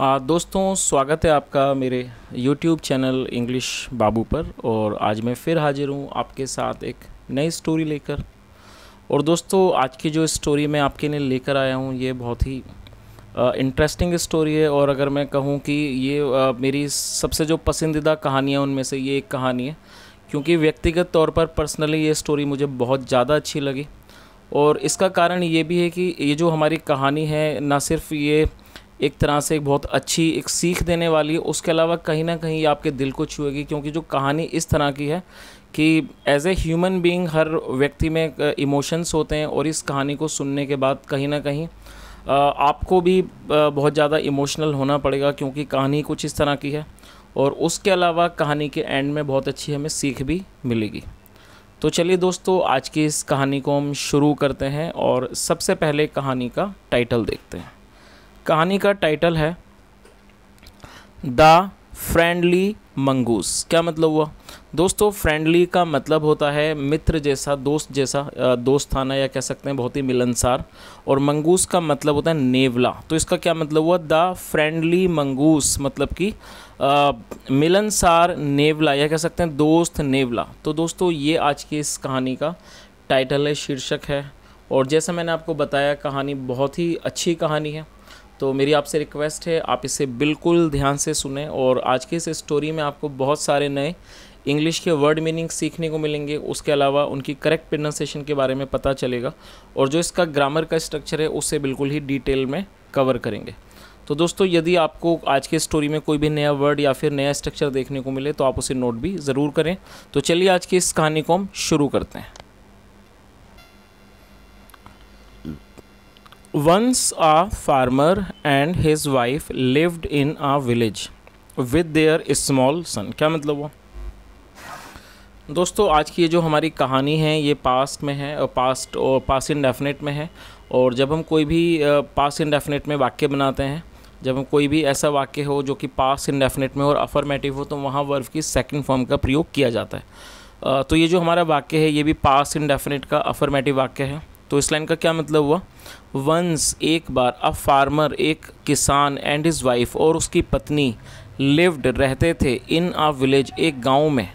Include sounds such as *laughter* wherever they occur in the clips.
आ, दोस्तों स्वागत है आपका मेरे YouTube चैनल इंग्लिश बाबू पर और आज मैं फिर हाजिर हूँ आपके साथ एक नई स्टोरी लेकर और दोस्तों आज की जो स्टोरी मैं आपके लिए लेकर आया हूँ ये बहुत ही इंटरेस्टिंग स्टोरी है और अगर मैं कहूँ कि ये आ, मेरी सबसे जो पसंदीदा कहानियाँ उनमें से ये एक कहानी है क्योंकि व्यक्तिगत तौर पर पर्सनली ये स्टोरी मुझे बहुत ज़्यादा अच्छी लगी और इसका कारण ये भी है कि ये जो हमारी कहानी है ना सिर्फ ये एक तरह से एक बहुत अच्छी एक सीख देने वाली है उसके अलावा कहीं ना कहीं आपके दिल को छुएगी क्योंकि जो कहानी इस तरह की है कि एज ए ह्यूमन बीइंग हर व्यक्ति में इमोशंस होते हैं और इस कहानी को सुनने के बाद कहीं ना कहीं आपको भी बहुत ज़्यादा इमोशनल होना पड़ेगा क्योंकि कहानी कुछ इस तरह की है और उसके अलावा कहानी के एंड में बहुत अच्छी हमें सीख भी मिलेगी तो चलिए दोस्तों आज की इस कहानी को हम शुरू करते हैं और सबसे पहले कहानी का टाइटल देखते हैं कहानी का टाइटल है द फ्रेंडली मंगूस क्या मतलब हुआ दोस्तों फ्रेंडली का मतलब होता है मित्र जैसा दोस्त जैसा दोस्त थाना या कह सकते हैं बहुत ही मिलनसार और मंगूस का मतलब होता है नेवला तो इसका क्या मतलब हुआ द फ्रेंडली मंगूस मतलब कि मिलनसार नेवला या कह सकते हैं दोस्त नेवला तो दोस्तों ये आज की इस कहानी का टाइटल है शीर्षक है और जैसा मैंने आपको बताया कहानी बहुत ही अच्छी कहानी है तो मेरी आपसे रिक्वेस्ट है आप इसे बिल्कुल ध्यान से सुने और आज के इस स्टोरी में आपको बहुत सारे नए इंग्लिश के वर्ड मीनिंग सीखने को मिलेंगे उसके अलावा उनकी करेक्ट प्रोनाउंसिएशन के बारे में पता चलेगा और जो इसका ग्रामर का स्ट्रक्चर है उसे बिल्कुल ही डिटेल में कवर करेंगे तो दोस्तों यदि आपको आज के स्टोरी में कोई भी नया वर्ड या फिर नया स्ट्रक्चर देखने को मिले तो आप उसे नोट भी ज़रूर करें तो चलिए आज की इस कहानी को हम शुरू करते हैं Once a farmer and his wife lived in a village with their small son. क्या मतलब वो दोस्तों आज की ये जो हमारी कहानी है ये पास्ट में है और पास्ट और पास इनडेफिनेट में है और जब हम कोई भी पास इनडेफिनेट में वाक्य बनाते हैं जब हम कोई भी ऐसा वाक्य हो जो कि पास इनडेफिनेट में और अफर्मेटिव हो तो वहाँ वर्व की सेकंड फॉर्म का प्रयोग किया जाता है तो ये जो हमारा वाक्य है ये भी पास इनडेफिनेट का अफर्मेटिव वाक्य है तो इस लाइन का क्या मतलब हुआ वंस एक बार अ फार्मर एक किसान एंड हिज वाइफ और उसकी पत्नी लिव्ड रहते थे इन आ विलेज एक गांव में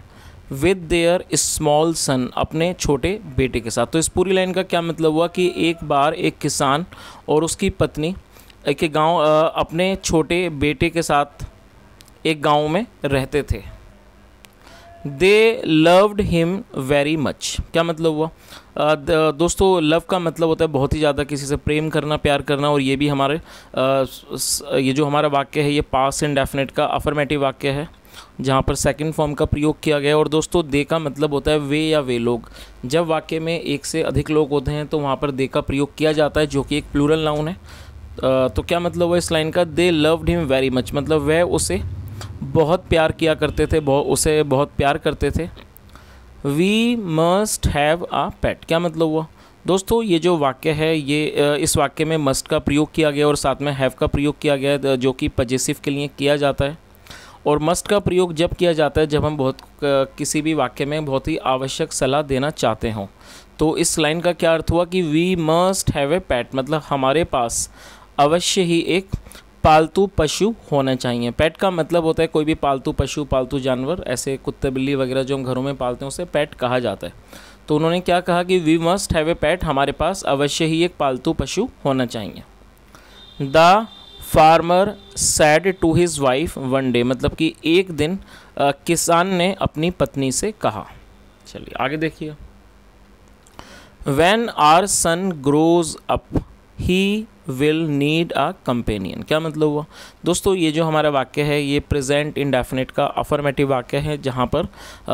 विद देयर स्मॉल सन अपने छोटे बेटे के साथ तो इस पूरी लाइन का क्या मतलब हुआ कि एक बार एक किसान और उसकी पत्नी एक गांव अपने छोटे बेटे के साथ एक गांव में रहते थे they loved him very much क्या मतलब हुआ दोस्तों लव का मतलब होता है बहुत ही ज़्यादा किसी से प्रेम करना प्यार करना और ये भी हमारे ये जो हमारा वाक्य है ये पास एंड डेफिनेट का अफर्मेटिव वाक्य है जहाँ पर सेकंड फॉर्म का प्रयोग किया गया और दोस्तों दे का मतलब होता है वे या वे लोग जब वाक्य में एक से अधिक लोग होते हैं तो वहाँ पर दे का प्रयोग किया जाता है जो कि एक प्लूरल नाउन है तो क्या मतलब हुआ इस लाइन का they loved him very much मतलब वह उसे बहुत प्यार किया करते थे बहुत उसे बहुत प्यार करते थे we must have a pet क्या मतलब हुआ दोस्तों ये जो वाक्य है ये इस वाक्य में मस्ट का प्रयोग किया गया और साथ में हैव का प्रयोग किया गया जो कि पजेसिव के लिए किया जाता है और मस्ट का प्रयोग जब किया जाता है जब हम बहुत किसी भी वाक्य में बहुत ही आवश्यक सलाह देना चाहते हों तो इस लाइन का क्या अर्थ हुआ कि we must have a pet मतलब हमारे पास अवश्य ही एक पालतू पशु होना चाहिए पेट का मतलब होता है कोई भी पालतू पशु पालतू जानवर ऐसे कुत्ते बिल्ली वगैरह जो हम घरों में पालते हैं उसे पेट कहा जाता है तो उन्होंने क्या कहा कि we must have a pet हमारे पास अवश्य ही एक पालतू पशु होना चाहिए the farmer said to his wife one day मतलब कि एक दिन किसान ने अपनी पत्नी से कहा चलिए आगे देखिए when our son grows up he will need a companion क्या मतलब हुआ दोस्तों ये जो हमारा वाक्य है ये प्रेजेंट इंडेफिनेट का अफर्मेटिव वाक्य है जहाँ पर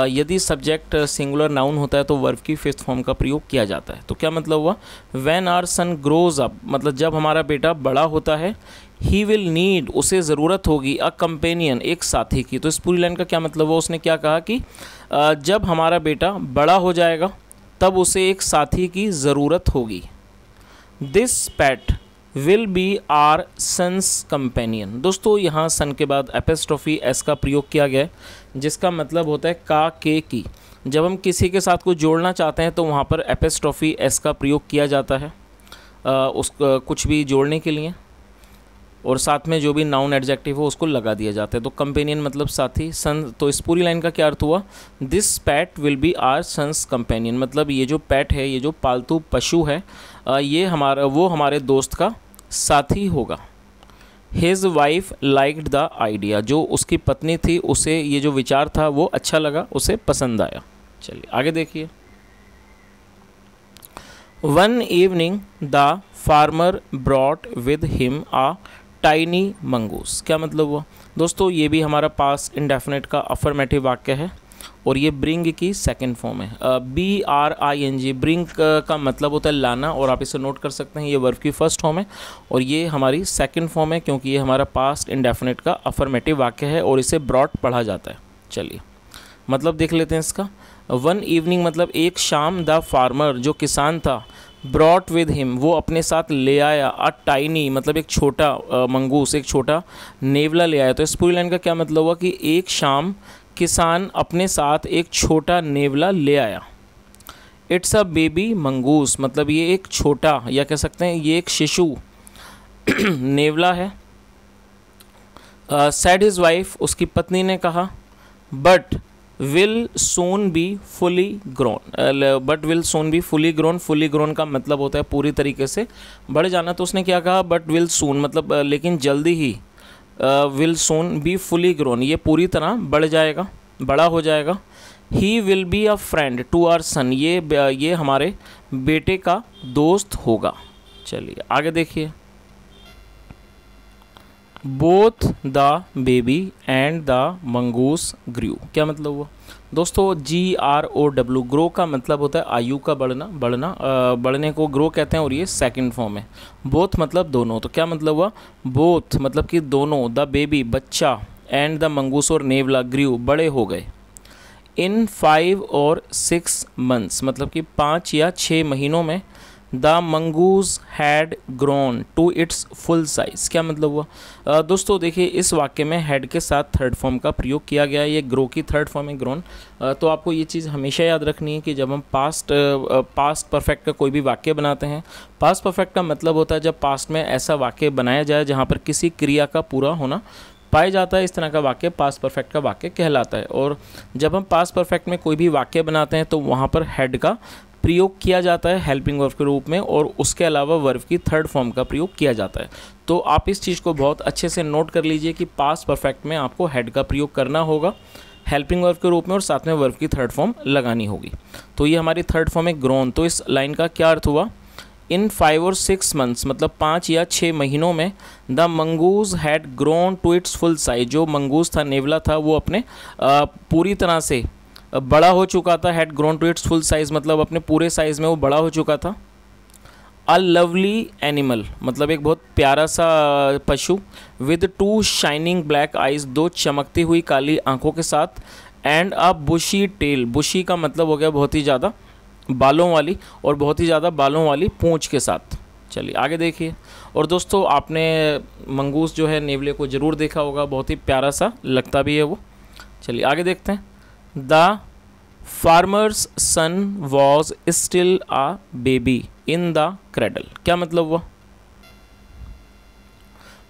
यदि सब्जेक्ट सिंगुलर नाउन होता है तो वर्ब की फिफ्थ फॉर्म का प्रयोग किया जाता है तो क्या मतलब हुआ when our son grows up मतलब जब हमारा बेटा बड़ा होता है ही विल नीड उसे ज़रूरत होगी अ कंपेनियन एक साथी की तो इस पूरी लाइन का क्या मतलब हुआ उसने क्या कहा कि जब हमारा बेटा बड़ा हो जाएगा तब उसे एक साथी की ज़रूरत होगी this pet will be our son's companion दोस्तों यहाँ सन के बाद एपेस्ट्रॉफी एस का प्रयोग किया गया है जिसका मतलब होता है का के की जब हम किसी के साथ को जोड़ना चाहते हैं तो वहाँ पर एपेस्ट्रॉफी एस का प्रयोग किया जाता है आ, उस आ, कुछ भी जोड़ने के लिए और साथ में जो भी नाउन एडजेक्टिव हो उसको लगा दिया जाता है तो कंपेनियन मतलब साथी सन तो इस पूरी लाइन का क्या अर्थ हुआ this pet will be our son's companion मतलब ये जो पैट है ये जो पालतू पशु है ये हमारा वो हमारे दोस्त का साथी होगा his wife liked the idea जो उसकी पत्नी थी उसे ये जो विचार था वो अच्छा लगा उसे पसंद आया चलिए आगे देखिए one evening the farmer brought with him a tiny mongoose क्या मतलब हुआ दोस्तों ये भी हमारा पास इंडेफिनेट का अफर्मेटिव वाक्य है और ये ब्रिंग की सेकंड फॉर्म है B R I N G bring का मतलब होता है लाना और आप इसे नोट कर सकते हैं ये वर्ब की फर्स्ट फॉर्म है और ये हमारी सेकंड फॉर्म है क्योंकि ये हमारा पास्ट इंडेफिनेट का अफर्मेटिव वाक्य है और इसे ब्रॉड पढ़ा जाता है चलिए मतलब देख लेते हैं इसका वन इवनिंग मतलब एक शाम द फार्मर जो किसान था ब्रॉट विद हिम वो अपने साथ ले आया अ टाइनी मतलब एक छोटा मंगूस एक छोटा नेवला ले आया तो इस पूरी लाइन का क्या मतलब हुआ कि एक शाम किसान अपने साथ एक छोटा नेवला ले आया इट्स अ बेबी मंगूस मतलब ये एक छोटा या कह सकते हैं ये एक शिशु *clears throat* नेवला है सेड हिज़ वाइफ उसकी पत्नी ने कहा but will soon be fully grown but will soon be fully grown fully grown का मतलब होता है पूरी तरीके से बढ़ जाना तो उसने क्या कहा बट विल सोन मतलब uh, लेकिन जल्दी ही will soon be fully grown ये पूरी तरह बढ़ जाएगा बड़ा हो जाएगा he will be a friend to our son ये uh, ये हमारे बेटे का दोस्त होगा चलिए आगे देखिए both the baby and the mongoose grew क्या मतलब हुआ दोस्तों G R O W grow का मतलब होता है आयु का बढ़ना बढ़ना बढ़ने को ग्रो कहते हैं और ये सेकंड फॉर्म है बोथ मतलब दोनों तो क्या मतलब हुआ बोथ मतलब कि दोनों द बेबी बच्चा एंड द मंगूस और नेवला ग्रू बड़े हो गए in five or six months मतलब कि पाँच या छः महीनों में the mongoose had grown to its full size क्या मतलब हुआ दोस्तों देखिए इस वाक्य में हैड के साथ थर्ड फॉर्म का प्रयोग किया गया है ये ग्रो की थर्ड फॉर्म है ग्रोन तो आपको ये चीज़ हमेशा याद रखनी है कि जब हम पास्ट पास्ट परफेक्ट का कोई भी वाक्य बनाते हैं पास्ट परफेक्ट का मतलब होता है जब पास्ट में ऐसा वाक्य बनाया जाए जहाँ पर किसी क्रिया का पूरा होना पाया जाता है इस तरह का वाक्य पास परफेक्ट का वाक्य कहलाता है और जब हम पास परफेक्ट में कोई भी वाक्य बनाते हैं तो वहाँ पर हेड का प्रयोग किया जाता है हेल्पिंग वर्ब के रूप में और उसके अलावा वर्ब की थर्ड फॉर्म का प्रयोग किया जाता है तो आप इस चीज़ को बहुत अच्छे से नोट कर लीजिए कि पास परफेक्ट में आपको हेड का प्रयोग करना होगा हेल्पिंग वर्ब के रूप में और साथ में वर्ब की थर्ड फॉर्म लगानी होगी तो ये हमारी थर्ड फॉर्म है ग्रोन तो इस लाइन का क्या अर्थ हुआ in five or six months मतलब पाँच या छः महीनों में the mongoose had grown to its full size जो मंगूज था नेवला था वो अपने आ, पूरी तरह से बड़ा हो चुका था had grown to its full size मतलब अपने पूरे साइज़ में वो बड़ा हो चुका था अ लवली एनिमल मतलब एक बहुत प्यारा सा पशु with two shining black eyes दो चमकती हुई काली आंखों के साथ एंड अ बुशी टेल बुशी का मतलब हो गया बहुत ही ज़्यादा बालों वाली और बहुत ही ज़्यादा बालों वाली पूँछ के साथ चलिए आगे देखिए और दोस्तों आपने मंगूस जो है नेवले को ज़रूर देखा होगा बहुत ही प्यारा सा लगता भी है वो चलिए आगे देखते हैं the farmer's son was still a baby in the cradle क्या मतलब हुआ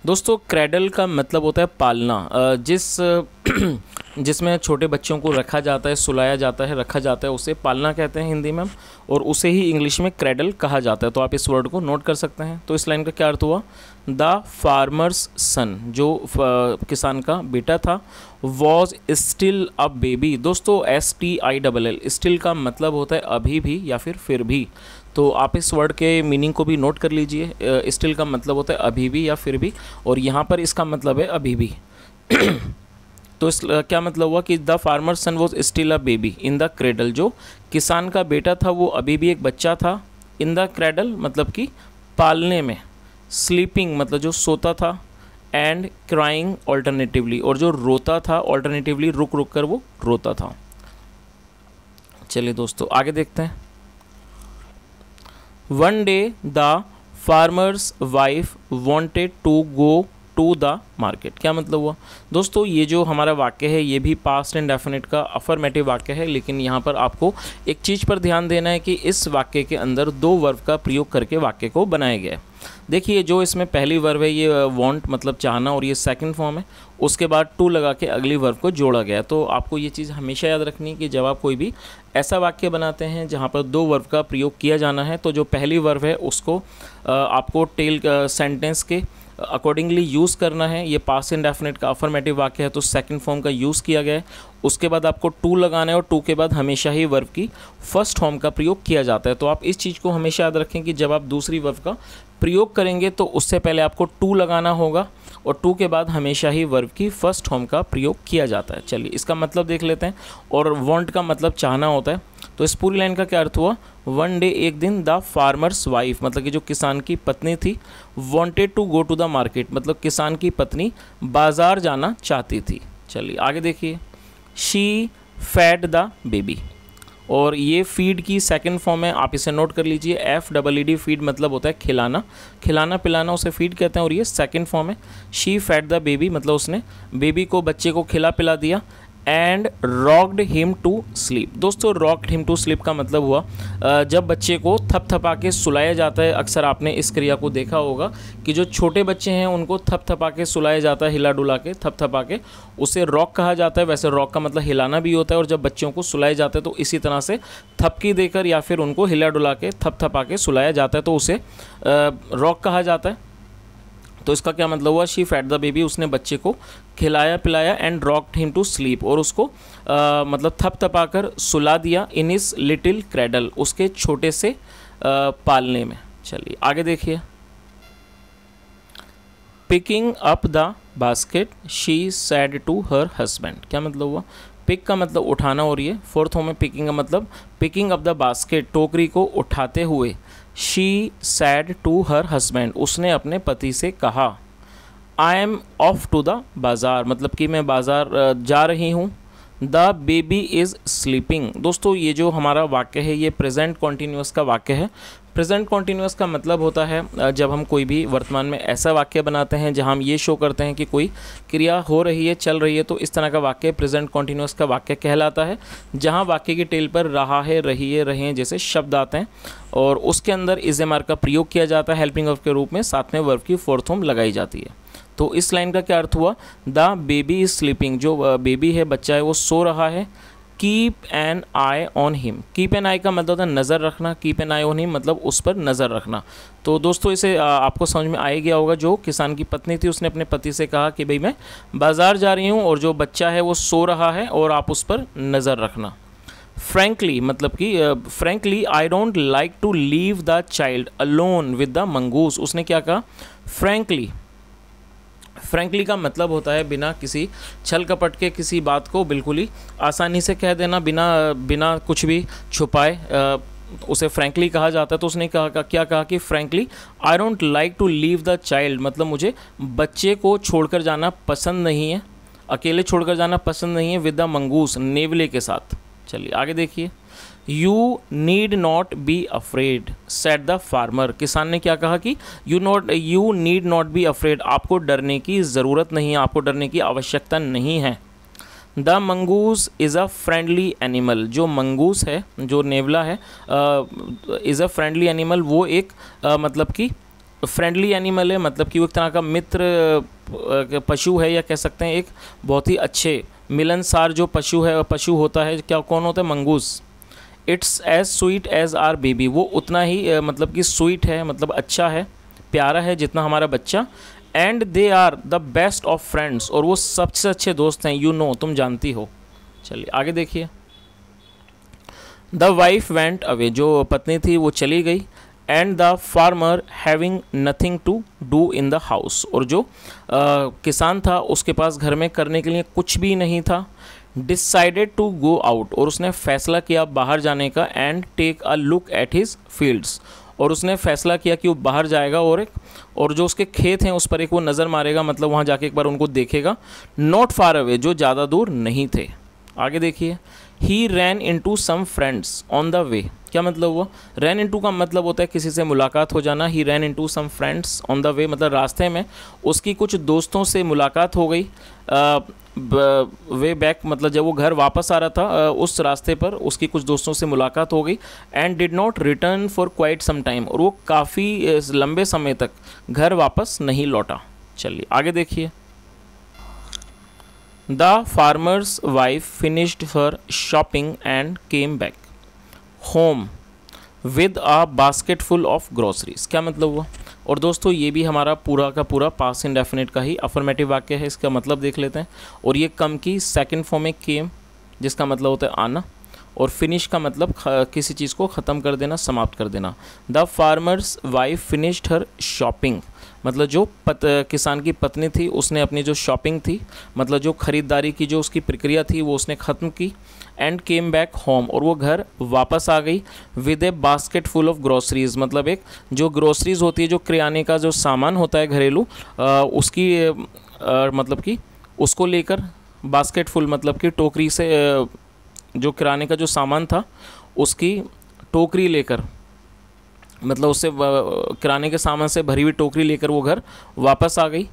दोस्तों क्रेडल का मतलब होता है पालना जिस *clears throat* जिसमें छोटे बच्चों को रखा जाता है सुलाया जाता है रखा जाता है उसे पालना कहते हैं हिंदी में और उसे ही इंग्लिश में क्रेडल कहा जाता है तो आप इस वर्ड को नोट कर सकते हैं तो इस लाइन का क्या अर्थ हुआ द फार्मर्स सन जो किसान का बेटा था वॉज स्टिल अ बेबी दोस्तों S T I double L still का मतलब होता है अभी भी या फिर फिर भी तो आप इस वर्ड के मीनिंग को भी नोट कर लीजिए स्टिल का मतलब होता है अभी भी या फिर भी और यहाँ पर इसका मतलब है अभी भी *clears throat* तो इस क्या मतलब हुआ कि the farmer son was still a baby in the cradle जो किसान का बेटा था वो अभी भी एक बच्चा था इन द क्रेडल मतलब कि पालने में स्लीपिंग मतलब जो सोता था एंड क्राइंग ऑल्टरनेटिवली और जो रोता था ऑल्टरनेटिवली रुक रुक कर वो रोता था चलिए दोस्तों आगे देखते हैं one day the farmer's wife wanted to go to the market क्या मतलब हुआ दोस्तों ये जो हमारा वाक्य है ये भी पास्ट एंड डेफिनेट का अफर्मेटिव वाक्य है लेकिन यहाँ पर आपको एक चीज़ पर ध्यान देना है कि इस वाक्य के अंदर दो वर्व का प्रयोग करके वाक्य को बनाया गया है देखिए जो इसमें पहली वर्व है ये वॉन्ट uh, मतलब चाहना और ये सेकंड फॉर्म है उसके बाद टू लगा के अगली वर्व को जोड़ा गया तो आपको ये चीज़ हमेशा याद रखनी है कि जब आप कोई भी ऐसा वाक्य बनाते हैं जहाँ पर दो वर्ब का प्रयोग किया जाना है तो जो पहली वर्ब है उसको आपको टेल सेंटेंस के अकॉर्डिंगली यूज़ करना है ये पास इंडेफिनेट का अफर्मेटिव वाक्य है तो सेकंड फॉर्म का यूज़ किया गया है उसके बाद आपको टू लगाना है और टू के बाद हमेशा ही वर्ब की फर्स्ट फॉर्म का प्रयोग किया जाता है तो आप इस चीज़ को हमेशा याद रखें कि जब आप दूसरी वर्ब का प्रयोग करेंगे तो उससे पहले आपको टू लगाना होगा और टू के बाद हमेशा ही वर्ब की फर्स्ट होम का प्रयोग किया जाता है चलिए इसका मतलब देख लेते हैं और वॉन्ट का मतलब चाहना होता है तो इस पूरी लाइन का क्या अर्थ हुआ वन डे एक दिन द फार्मर्स वाइफ मतलब कि जो किसान की पत्नी थी wanted to go to the market मतलब किसान की पत्नी बाज़ार जाना चाहती थी चलिए आगे देखिए शी फैट द बेबी और ये फीड की सेकंड फॉर्म है आप इसे नोट कर लीजिए F double E D feed मतलब होता है खिलाना खिलाना पिलाना उसे फीड कहते हैं और ये सेकंड फॉर्म है शी फैट द बेबी मतलब उसने बेबी को बच्चे को खिला पिला दिया and rocked him to sleep दोस्तों रॉकड हिम टू स्लीप का मतलब हुआ जब बच्चे को थपथपा के सुलाया जाता है अक्सर आपने इस क्रिया को देखा होगा कि जो छोटे बच्चे हैं उनको थपथपा के सुलाया जाता है हिला डुला के थपथपा के उसे रॉक कहा जाता है वैसे रॉक का मतलब हिलाना भी होता है और जब बच्चों को सुलाया जाता है तो इसी तरह से थपकी देकर या फिर उनको हिला डुला के थपथपा के सुलाया जाता है तो उसे रॉक कहा जाता है तो इसका क्या मतलब हुआ शी फैट द बेबी उसने बच्चे को खिलाया पिलाया and rocked him to sleep और उसको आ, मतलब थप थपाकर सुला दिया इन इस लिटिल क्रेडल उसके छोटे से आ, पालने में चलिए आगे देखिए picking up the basket she said to her husband क्या मतलब हुआ पिक का मतलब उठाना हो रही है फोर्थ होम में पिकिंग का मतलब पिकिंग अप द बास्केट टोकरी को उठाते हुए she said to her husband उसने अपने पति से कहा I am off to the bazaar मतलब कि मैं बाज़ार जा रही हूँ द बेबी इज़ स्लीपिंग दोस्तों ये जो हमारा वाक्य है ये प्रेजेंट कॉन्टिन्यूस का वाक्य है प्रेजेंट कॉन्टिन्यूस का मतलब होता है जब हम कोई भी वर्तमान में ऐसा वाक्य बनाते हैं जहां हम ये शो करते हैं कि कोई क्रिया हो रही है चल रही है तो इस तरह का वाक्य प्रेजेंट कॉन्टिन्यूस का वाक्य कहलाता है जहां वाक्य की टेल पर रहा है रही है रहे हैं जैसे शब्द आते हैं और उसके अंदर इज एम आर का प्रयोग किया जाता है हेल्पिंग ऑफ के रूप में साथ में वर्क की फोर्थ होम लगाई जाती है तो इस लाइन का क्या अर्थ हुआ द बेबी इज स्लीपिंग जो बेबी है बच्चा है वो सो रहा है keep an eye on him keep an eye का मतलब था नज़र रखना keep an eye on him मतलब उस पर नज़र रखना तो दोस्तों इसे आपको समझ में आ गया होगा जो किसान की पत्नी थी उसने अपने पति से कहा कि भाई मैं बाज़ार जा रही हूँ और जो बच्चा है वो सो रहा है और आप उस पर नज़र रखना फ्रेंकली मतलब कि frankly I don't like to leave the child alone with the mongoose उसने क्या कहा फ्रेंकली फ्रेंकली का मतलब होता है बिना किसी छल कपट के किसी बात को बिल्कुल ही आसानी से कह देना बिना बिना कुछ भी छुपाए उसे फ्रेंकली कहा जाता है तो उसने कहा, का, क्या कहा कि frankly I don't like to leave the child मतलब मुझे बच्चे को छोड़कर जाना पसंद नहीं है अकेले छोड़कर जाना पसंद नहीं है विद द मंगूस नेवले के साथ चलिए आगे देखिए you need not be afraid said the farmer किसान ने क्या कहा कि you not you need not be afraid आपको डरने की ज़रूरत नहीं है आपको डरने की आवश्यकता नहीं है the mongoose is a friendly animal जो मंगूस है जो नेवला है इज़ अ फ्रेंडली एनिमल वो एक uh, मतलब कि फ्रेंडली एनिमल है मतलब कि वो एक तरह का मित्र पशु है या कह सकते हैं एक बहुत ही अच्छे मिलनसार जो पशु है पशु होता है क्या कौन होता है mongoose it's as sweet as our baby वो उतना ही मतलब कि स्वीट है मतलब अच्छा है प्यारा है जितना हमारा बच्चा and they are the best of friends और वो सबसे अच्छे दोस्त हैं यू नो तुम जानती हो चलिए आगे देखिए द वाइफ वेंट अवे जो पत्नी थी वो चली गई and the farmer having nothing to do in the house और जो आ, किसान था उसके पास घर में करने के लिए कुछ भी नहीं था डिसाइडेड टू गो आउट और उसने फैसला किया बाहर जाने का and take a look at his fields और उसने फैसला किया कि वो बाहर जाएगा और एक और जो उसके खेत हैं उस पर एक वो नज़र मारेगा मतलब वहाँ जाके एक बार उनको देखेगा नॉट फार अवे जो ज़्यादा दूर नहीं थे आगे देखिए he ran into some friends on the way क्या मतलब हुआ रैन इनटू का मतलब होता है किसी से मुलाकात हो जाना he ran into some friends on the way मतलब रास्ते में उसकी कुछ दोस्तों से मुलाकात हो गई वे बैक मतलब जब वो घर वापस आ रहा था उस रास्ते पर उसकी कुछ दोस्तों से मुलाकात हो गई and did not return for quite some time और वो काफ़ी लंबे समय तक घर वापस नहीं लौटा चलिए आगे देखिए the farmer's wife finished for shopping and came back home with a basket full of groceries क्या मतलब हुआ और दोस्तों ये भी हमारा पूरा का पूरा पास डेफिनेट का ही अफर्मेटिव वाक्य है इसका मतलब देख लेते हैं और ये कम की सेकेंड फॉर्म में केम जिसका मतलब होता है आना और फिनिश का मतलब किसी चीज़ को ख़त्म कर देना समाप्त कर देना the farmer's wife finished her shopping मतलब जो पत, किसान की पत्नी थी उसने अपनी जो शॉपिंग थी मतलब जो ख़रीदारी की जो उसकी प्रक्रिया थी वो उसने ख़त्म की एंड केम बैक होम और वो घर वापस आ गई with a basket full of groceries मतलब एक जो ग्रॉसरीज होती है जो किराने का जो सामान होता है घरेलू उसकी आ, मतलब कि उसको लेकर बास्केट फुल मतलब कि टोकरी से जो किराने का जो सामान था उसकी टोकरी लेकर मतलब उससे किराने के सामान से भरी हुई टोकरी लेकर वो घर वापस आ गई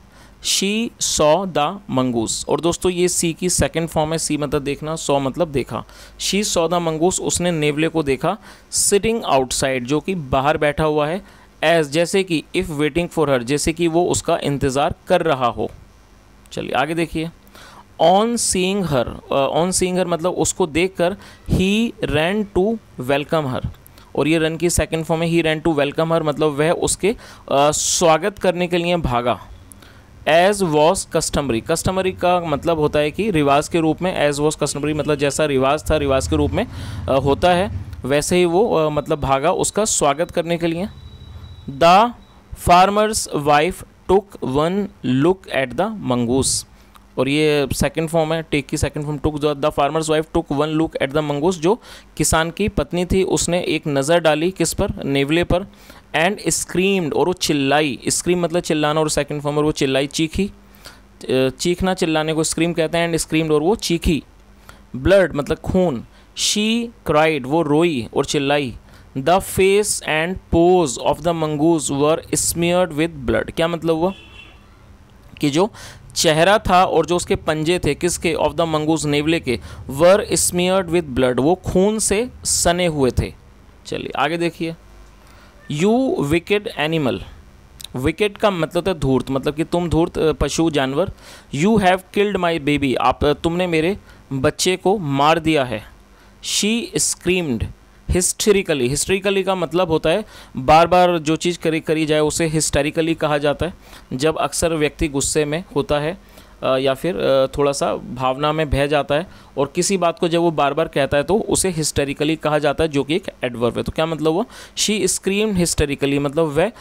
शी सॉ द मंगूस और दोस्तों ये सी की सेकेंड फॉर्म है सी मतलब देखना सॉ मतलब देखा शी सॉ द मंगूस उसने नेवले को देखा सिटिंग आउटसाइड जो कि बाहर बैठा हुआ है एज जैसे कि इफ़ वेटिंग फॉर हर जैसे कि वो उसका इंतज़ार कर रहा हो चलिए आगे देखिए on seeing her on seeing हर मतलब उसको देख कर ही रैन टू वेलकम हर और ये रन की सेकेंड फॉर्म है ही रैन टू वेलकम हर मतलब वह उसके uh, स्वागत करने के लिए भागा एज वॉस कस्टमरी कस्टमरी का मतलब होता है कि रिवाज के रूप में एज वॉज कस्टमरी मतलब जैसा रिवाज था रिवाज के रूप में आ, होता है वैसे ही वो आ, मतलब भागा उसका स्वागत करने के लिए the farmer's wife took one look at the mongoose और ये सेकंड फॉर्म है टेक की second form took the farmer's wife took one look at the mongoose जो किसान की पत्नी थी उसने एक नज़र डाली किस पर नेवले पर एंड स्क्रीम्ड और वो चिल्लाई स्क्रीम मतलब चिल्लाना और सेकंड फॉर्म और वो चिल्लाई चीखी चीखना चिल्लाने को स्क्रीम कहते हैं एंड स्क्रीम्ड और वो चीखी ब्लड मतलब खून शी क्राइड वो रोई और चिल्लाई the face and paws of the mongoose were smeared with blood क्या मतलब हुआ कि जो चेहरा था और जो उसके पंजे थे किसके ऑफ द मंगूज नेवले के वर स्मियर्ड विद ब्लड वो खून से सने हुए थे चलिए आगे देखिए यू विकेड एनिमल विकेट का मतलब था धूर्त मतलब कि तुम धूर्त पशु जानवर you have killed my baby आप तुमने मेरे बच्चे को मार दिया है शी स्क्रीम्ड हिस्टरिकली हिस्टरिकली का मतलब होता है बार बार जो चीज़ करी करी जाए उसे हिस्टरिकली कहा जाता है जब अक्सर व्यक्ति गुस्से में होता है या फिर थोड़ा सा भावना में बह जाता है और किसी बात को जब वो बार बार कहता है तो उसे हिस्टेरिकली कहा जाता है जो कि एक एडवर्ब है तो क्या मतलब वो शी स्क्रीम हिस्टेरिकली मतलब वह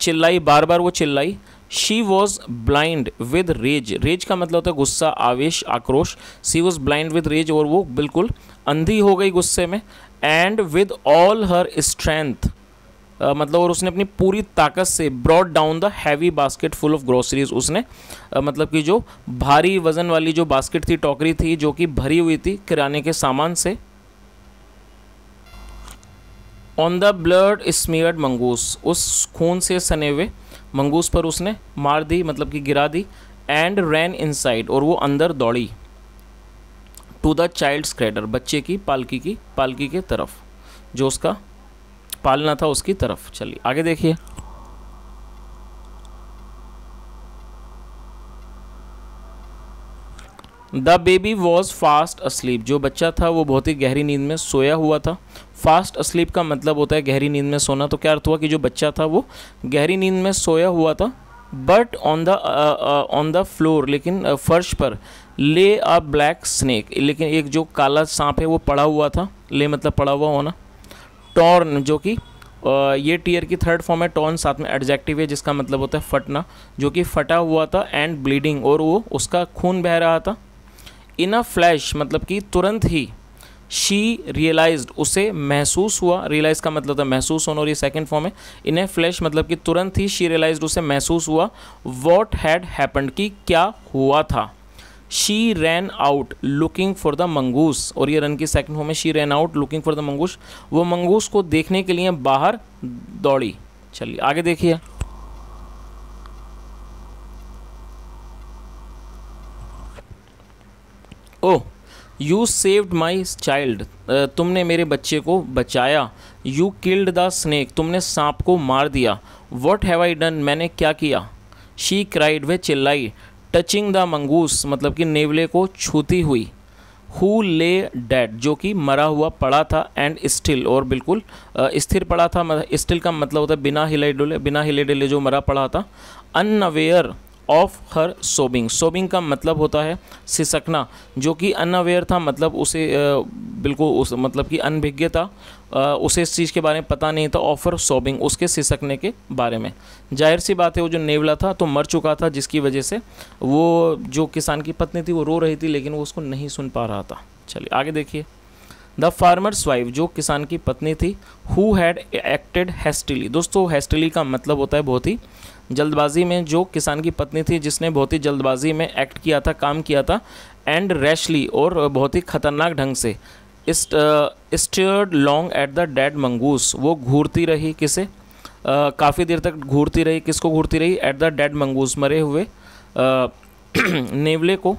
चिल्लाई बार बार वो चिल्लाई she was blind with rage rage का मतलब होता है गुस्सा आवेश आक्रोश she was blind with rage और वो बिल्कुल अंधी हो गई गुस्से में and with all her strength मतलब और उसने अपनी पूरी ताकत से brought down the heavy basket full of groceries उसने मतलब कि जो भारी वजन वाली जो बास्केट थी टोकरी थी जो कि भरी हुई थी किराने के सामान से on the blood smeared mongoose उस खून से सने हुए मंगूस पर उसने मार दी मतलब कि गिरा दी एंड रैन इनसाइड और वो अंदर दौड़ी टू द चाइल्ड स्क्रेडर बच्चे की पालकी की पालकी के तरफ जो उसका पालना था उसकी तरफ चलिए आगे देखिए the baby was fast asleep जो बच्चा था वो बहुत ही गहरी नींद में सोया हुआ था फास्ट अस्लीप का मतलब होता है गहरी नींद में सोना तो क्या अर्थ हुआ कि जो बच्चा था वो गहरी नींद में सोया हुआ था but on the on the floor लेकिन uh, फर्श पर ले अ ब्लैक स्नैक लेकिन एक जो काला सांप है वो पड़ा हुआ था ले मतलब पड़ा हुआ होना टॉर्न जो कि ये टीयर की थर्ड फॉर्म है टॉर्न साथ में एडजेक्टिव है जिसका मतलब होता है फटना जो कि फटा हुआ था एंड ब्लीडिंग और वो उसका खून बह रहा था इन अ फ्लैश मतलब कि तुरंत ही शी रियलाइज उसे महसूस हुआ रियलाइज का मतलब था महसूस होना और ये सेकेंड फॉर्म है इन्हें फ्लैश मतलब कि तुरंत ही शी रियलाइज उसे महसूस हुआ वॉट हैड हैपन्ड कि क्या हुआ था she ran out looking for the mongoose और ये रन की सेकंड फॉर्म है she ran out looking for the mongoose वो मंगूस को देखने के लिए बाहर दौड़ी चलिए आगे देखिए oh you saved my child तुमने मेरे बच्चे को बचाया यू किल्ड द स्नेक तुमने सांप को मार दिया वॉट हैव आई डन मैंने क्या किया शी क्राइड वे चिल्लाई टचिंग द मंगूस मतलब कि नेवले को छूती हुई हु ले डेड जो कि मरा हुआ पड़ा था एंड स्टिल और बिल्कुल स्थिर पड़ा था स्टिल का मतलब होता है बिना हिले डुले बिना हिले डुले जो मरा पड़ा था अनअवेयर ऑफ हर सोबिंग सोबिंग का मतलब होता है सिसकना जो कि अनअवेयर था मतलब उसे बिल्कुल उस मतलब कि अनभिज्ञ था उसे इस चीज़ के बारे में पता नहीं था ऑफ हर सोबिंग उसके सिसकने के बारे में जाहिर सी बात है वो जो नेवला था तो मर चुका था जिसकी वजह से वो जो किसान की पत्नी थी वो रो रही थी लेकिन वो उसको नहीं सुन पा रहा था चलिए आगे देखिए द फार्मर्स वाइफ जो किसान की पत्नी थी हु हैड एक्टेड हेस्टिली दोस्तों हेस्टिली का मतलब होता है बहुत ही जल्दबाजी में जो किसान की पत्नी थी जिसने बहुत ही जल्दबाजी में एक्ट किया था काम किया था एंड रैशली और बहुत ही खतरनाक ढंग से stared long at the dead mongoose वो घूरती रही किसे काफ़ी देर तक घूरती रही किसको घूरती रही एट द डेड मंगूस मरे हुए *clears throat* नेवले को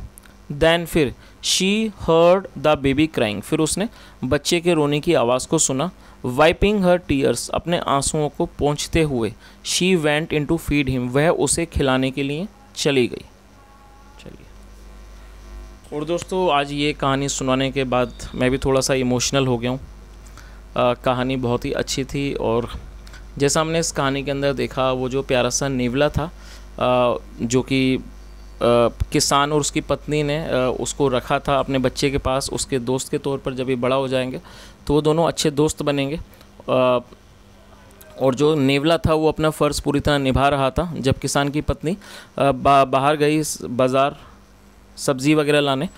दैन फिर she heard the baby crying फिर उसने बच्चे के रोने की आवाज़ को सुना वाइपिंग हर टीयर्स अपने आंसुओं को पहुँचते हुए she went in to feed him वह उसे खिलाने के लिए चली गई चलिए और दोस्तों आज ये कहानी सुनाने के बाद मैं भी थोड़ा सा इमोशनल हो गया हूँ कहानी बहुत ही अच्छी थी और जैसा हमने इस कहानी के अंदर देखा वो जो प्यारा सा नेवला था आ, जो कि किसान और उसकी पत्नी ने उसको रखा था अपने बच्चे के पास उसके दोस्त के तौर पर जब ये बड़ा हो जाएंगे तो वो दोनों अच्छे दोस्त बनेंगे और जो नेवला था वो अपना फ़र्ज़ पूरी तरह निभा रहा था जब किसान की पत्नी बाहर गई बाज़ार सब्ज़ी वगैरह लाने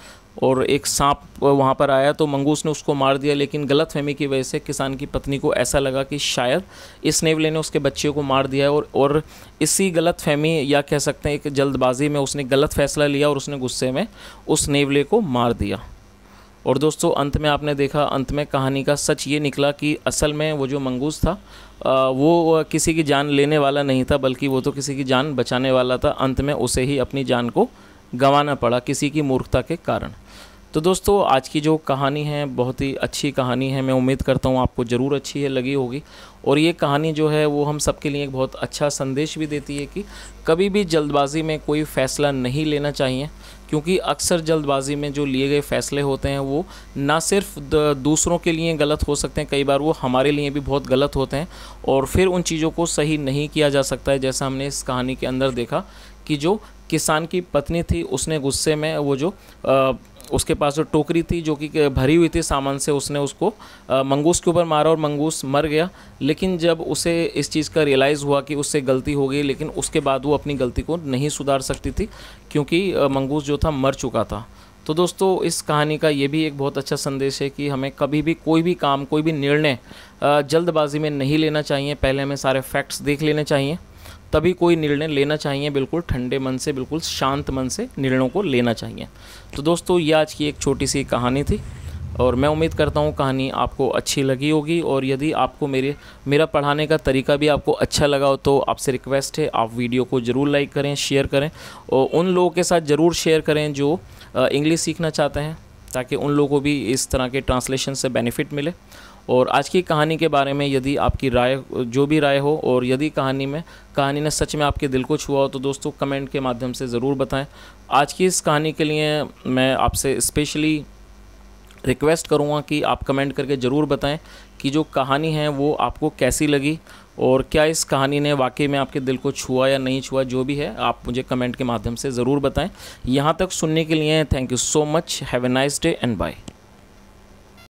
और एक सांप वहाँ पर आया तो मंगूस ने उसको मार दिया लेकिन गलत फहमी की वजह से किसान की पत्नी को ऐसा लगा कि शायद इस नेवले ने उसके बच्चे को मार दिया और और इसी गलत फहमी या कह सकते हैं एक जल्दबाजी में उसने गलत फैसला लिया और उसने गुस्से में उस नेवले को मार दिया और दोस्तों अंत में आपने देखा अंत में कहानी का सच ये निकला कि असल में वो जो मंगूस था वो किसी की जान लेने वाला नहीं था बल्कि वो तो किसी की जान बचाने वाला था अंत में उसे ही अपनी जान को गंवाना पड़ा किसी की मूर्खता के कारण तो दोस्तों आज की जो कहानी है बहुत ही अच्छी कहानी है मैं उम्मीद करता हूँ आपको ज़रूर अच्छी है लगी होगी और ये कहानी जो है वो हम सबके लिए एक बहुत अच्छा संदेश भी देती है कि कभी भी जल्दबाजी में कोई फ़ैसला नहीं लेना चाहिए क्योंकि अक्सर जल्दबाजी में जो लिए गए फैसले होते हैं वो ना सिर्फ दूसरों के लिए गलत हो सकते हैं कई बार वो हमारे लिए भी बहुत गलत होते हैं और फिर उन चीज़ों को सही नहीं किया जा सकता है जैसा हमने इस कहानी के अंदर देखा कि जो किसान की पत्नी थी उसने गुस्से में वो जो उसके पास जो टोकरी थी जो कि भरी हुई थी सामान से उसने उसको मंगूस के ऊपर मारा और मंगूस मर गया लेकिन जब उसे इस चीज़ का रियलाइज़ हुआ कि उससे गलती हो गई लेकिन उसके बाद वो अपनी गलती को नहीं सुधार सकती थी क्योंकि मंगूस जो था मर चुका था तो दोस्तों इस कहानी का ये भी एक बहुत अच्छा संदेश है कि हमें कभी भी कोई भी काम कोई भी निर्णय जल्दबाजी में नहीं लेना चाहिए पहले हमें सारे फैक्ट्स देख लेने चाहिए तभी कोई निर्णय लेना चाहिए बिल्कुल ठंडे मन से बिल्कुल शांत मन से निर्णयों को लेना चाहिए तो दोस्तों ये आज की एक छोटी सी कहानी थी और मैं उम्मीद करता हूँ कहानी आपको अच्छी लगी होगी और यदि आपको मेरे मेरा पढ़ाने का तरीका भी आपको अच्छा लगा हो तो आपसे रिक्वेस्ट है आप वीडियो को ज़रूर लाइक करें शेयर करें और उन लोगों के साथ ज़रूर शेयर करें जो इंग्लिश सीखना चाहते हैं ताकि उन लोगों को भी इस तरह के ट्रांसलेशन से बेनिफिट मिले और आज की कहानी के बारे में यदि आपकी राय जो भी राय हो और यदि कहानी में कहानी ने सच में आपके दिल को छुआ हो तो दोस्तों कमेंट के माध्यम से ज़रूर बताएं आज की इस कहानी के लिए मैं आपसे स्पेशली रिक्वेस्ट करूँगा कि आप कमेंट करके ज़रूर बताएं कि जो कहानी है वो आपको कैसी लगी और क्या इस कहानी ने वाकई में आपके दिल को छुआ या नहीं छुआ जो भी है आप मुझे कमेंट के माध्यम से ज़रूर बताएं यहाँ तक सुनने के लिए thank you so much have a nice day and bye